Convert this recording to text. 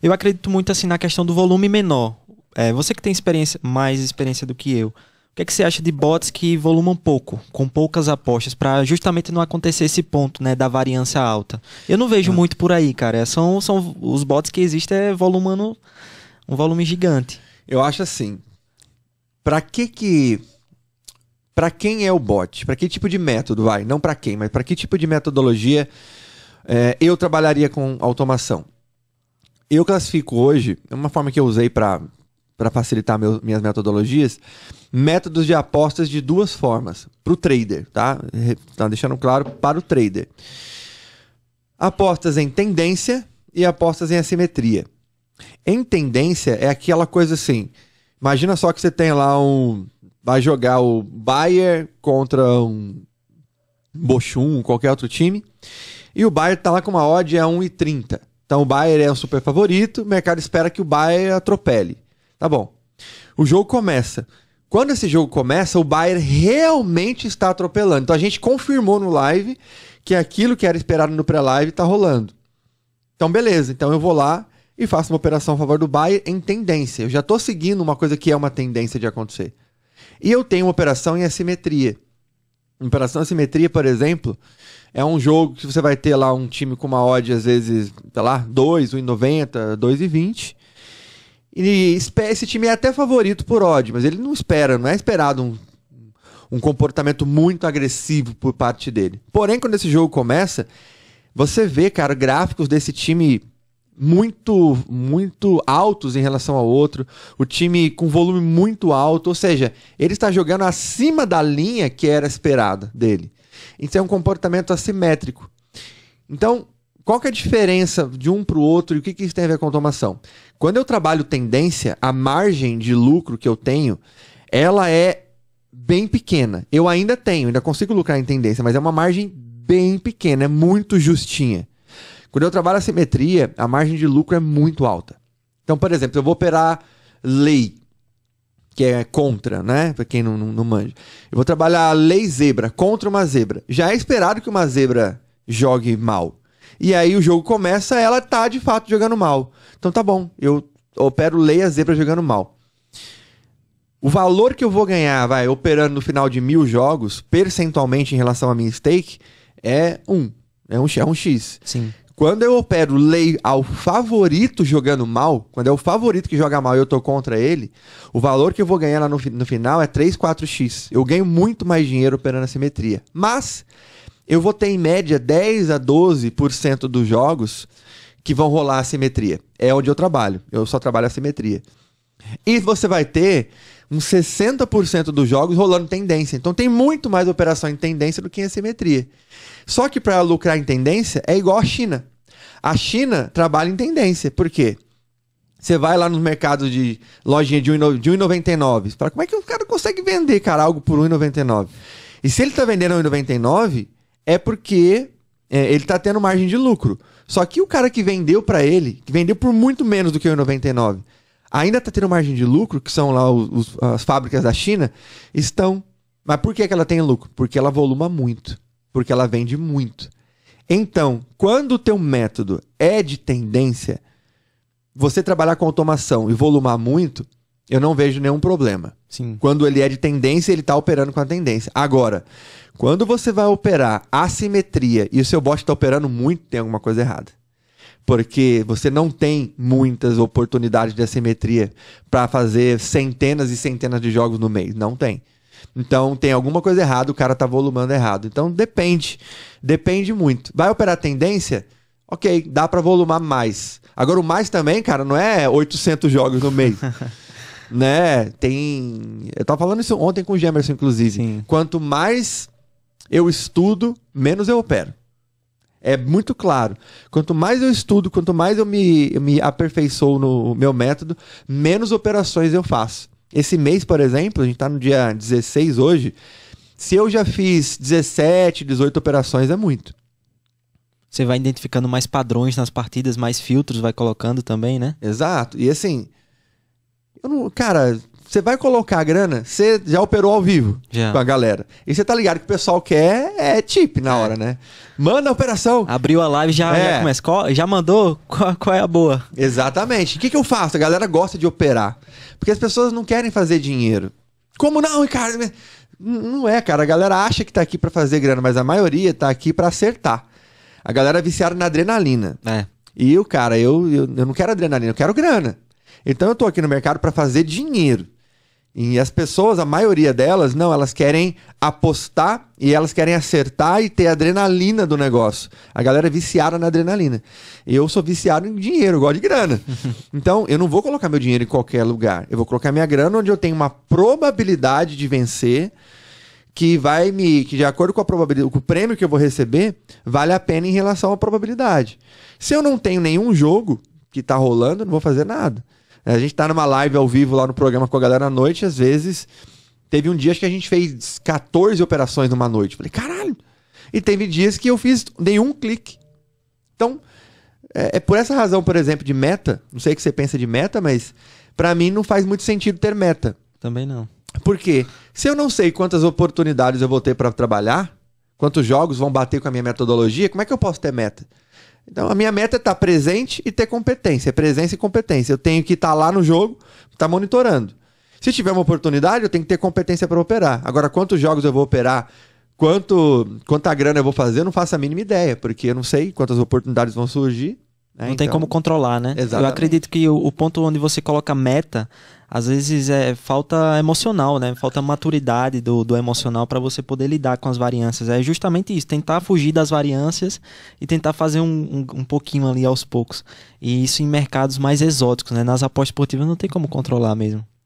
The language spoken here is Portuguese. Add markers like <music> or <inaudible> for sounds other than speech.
Eu acredito muito assim na questão do volume menor. É, você que tem experiência, mais experiência do que eu, o que, é que você acha de bots que volumam pouco, com poucas apostas, para justamente não acontecer esse ponto né, da variância alta? Eu não vejo ah. muito por aí, cara. É, são, são os bots que existem é volumando um volume gigante. Eu acho assim. Para que que para quem é o bot? Para que tipo de método vai? Não para quem, mas para que tipo de metodologia é, eu trabalharia com automação? Eu classifico hoje, é uma forma que eu usei para facilitar meu, minhas metodologias, métodos de apostas de duas formas. Para o trader, tá? Tá deixando claro para o trader. Apostas em tendência e apostas em assimetria. Em tendência é aquela coisa assim. Imagina só que você tem lá um. Vai jogar o Bayer contra um Bochum, qualquer outro time. E o Bayer tá lá com uma odd a 1,30. Então o Bayern é um super favorito, o mercado espera que o Bayern atropele. Tá bom. O jogo começa. Quando esse jogo começa, o Bayern realmente está atropelando. Então a gente confirmou no live que aquilo que era esperado no pré-live está rolando. Então beleza, então eu vou lá e faço uma operação a favor do Bayern em tendência. Eu já estou seguindo uma coisa que é uma tendência de acontecer. E eu tenho uma operação em assimetria. Operação Simetria, por exemplo, é um jogo que você vai ter lá um time com uma odd, às vezes, sei tá lá, 2, 1,90, 2,20. E esse time é até favorito por odd, mas ele não espera, não é esperado um, um comportamento muito agressivo por parte dele. Porém, quando esse jogo começa, você vê, cara, gráficos desse time muito, muito altos em relação ao outro, o time com volume muito alto, ou seja, ele está jogando acima da linha que era esperada dele. então é um comportamento assimétrico. Então, qual que é a diferença de um para o outro e o que, que isso tem a ver com automação? Quando eu trabalho tendência, a margem de lucro que eu tenho, ela é bem pequena. Eu ainda tenho, ainda consigo lucrar em tendência, mas é uma margem bem pequena, é muito justinha. Quando eu trabalho a simetria, a margem de lucro é muito alta. Então, por exemplo, eu vou operar lei, que é contra, né? Para quem não, não, não manja. Eu vou trabalhar lei zebra, contra uma zebra. Já é esperado que uma zebra jogue mal. E aí o jogo começa, ela tá de fato jogando mal. Então tá bom, eu opero lei a zebra jogando mal. O valor que eu vou ganhar, vai, operando no final de mil jogos, percentualmente em relação à minha stake, é 1. Um. É um, é um X. Sim. Quando eu opero lei ao favorito jogando mal, quando é o favorito que joga mal e eu tô contra ele, o valor que eu vou ganhar lá no, no final é 3, 4x. Eu ganho muito mais dinheiro operando a simetria. Mas eu vou ter em média 10 a 12% dos jogos que vão rolar a simetria. É onde eu trabalho. Eu só trabalho a simetria. E você vai ter uns 60% dos jogos rolando tendência. Então tem muito mais operação em tendência do que em assimetria. Só que para lucrar em tendência é igual à China. A China trabalha em tendência. Por quê? Você vai lá nos mercados de lojinha de 1,99. Para como é que o cara consegue vender, cara, algo por 1,99? E se ele está vendendo a 1,99, é porque é, ele está tendo margem de lucro. Só que o cara que vendeu para ele, que vendeu por muito menos do que 1,99, ainda está tendo margem de lucro, que são lá os, as fábricas da China, estão. Mas por que, que ela tem lucro? Porque ela voluma muito, porque ela vende muito. Então, quando o teu método é de tendência, você trabalhar com automação e volumar muito, eu não vejo nenhum problema. Sim. Quando ele é de tendência, ele está operando com a tendência. Agora, quando você vai operar assimetria e o seu bot está operando muito, tem alguma coisa errada porque você não tem muitas oportunidades de assimetria para fazer centenas e centenas de jogos no mês. Não tem. Então tem alguma coisa errada, o cara tá volumando errado. Então depende. Depende muito. Vai operar tendência? Ok, dá para volumar mais. Agora o mais também, cara, não é 800 jogos no mês. <laughs> né? Tem. Eu tava falando isso ontem com o Gemerson, inclusive. Sim. Quanto mais eu estudo, menos eu opero é muito claro. Quanto mais eu estudo, quanto mais eu me, eu me aperfeiçoo no meu método, menos operações eu faço. Esse mês, por exemplo, a gente está no dia 16 hoje. Se eu já fiz 17, 18 operações, é muito. Você vai identificando mais padrões nas partidas, mais filtros vai colocando também, né? Exato. E assim, eu não, cara, você vai colocar a grana, você já operou ao vivo já. com a galera. E você tá ligado que o pessoal quer é na é. hora, né? Manda a operação. Abriu a live, já, é. já começa. Qual, já mandou? Qual, qual, é a boa? Exatamente. O que, que eu faço? A galera gosta de operar. Porque as pessoas não querem fazer dinheiro. Como não, Ricardo? Não é, cara. A galera acha que tá aqui para fazer grana, mas a maioria tá aqui para acertar. A galera é viciada na adrenalina. É. E o cara, eu, eu, eu não quero adrenalina, eu quero grana. Então eu tô aqui no mercado para fazer dinheiro. E as pessoas, a maioria delas, não, elas querem apostar e elas querem acertar e ter adrenalina do negócio. A galera é viciada na adrenalina. Eu sou viciado em dinheiro, gosto de grana. <laughs> então, eu não vou colocar meu dinheiro em qualquer lugar. Eu vou colocar minha grana onde eu tenho uma probabilidade de vencer que vai me. que de acordo com a probabilidade, com o prêmio que eu vou receber, vale a pena em relação à probabilidade. Se eu não tenho nenhum jogo, que tá rolando, não vou fazer nada. É, a gente tá numa live ao vivo lá no programa com a galera à noite, às vezes. Teve um dia que a gente fez 14 operações numa noite. Falei, caralho! E teve dias que eu fiz nenhum clique. Então, é, é por essa razão, por exemplo, de meta. Não sei o que você pensa de meta, mas para mim não faz muito sentido ter meta. Também não. Porque se eu não sei quantas oportunidades eu vou ter para trabalhar, quantos jogos vão bater com a minha metodologia, como é que eu posso ter meta? Então a minha meta é estar presente e ter competência, presença e competência. Eu tenho que estar lá no jogo, estar tá monitorando. Se tiver uma oportunidade, eu tenho que ter competência para operar. Agora, quantos jogos eu vou operar, quanto quanta grana eu vou fazer, eu não faço a mínima ideia, porque eu não sei quantas oportunidades vão surgir. Né? Não então... tem como controlar, né? Exatamente. Eu acredito que o, o ponto onde você coloca meta às vezes é falta emocional, né? Falta maturidade do, do emocional para você poder lidar com as variâncias. É justamente isso, tentar fugir das variâncias e tentar fazer um, um, um pouquinho ali aos poucos. E isso em mercados mais exóticos, né? Nas apostas esportivas não tem como controlar mesmo.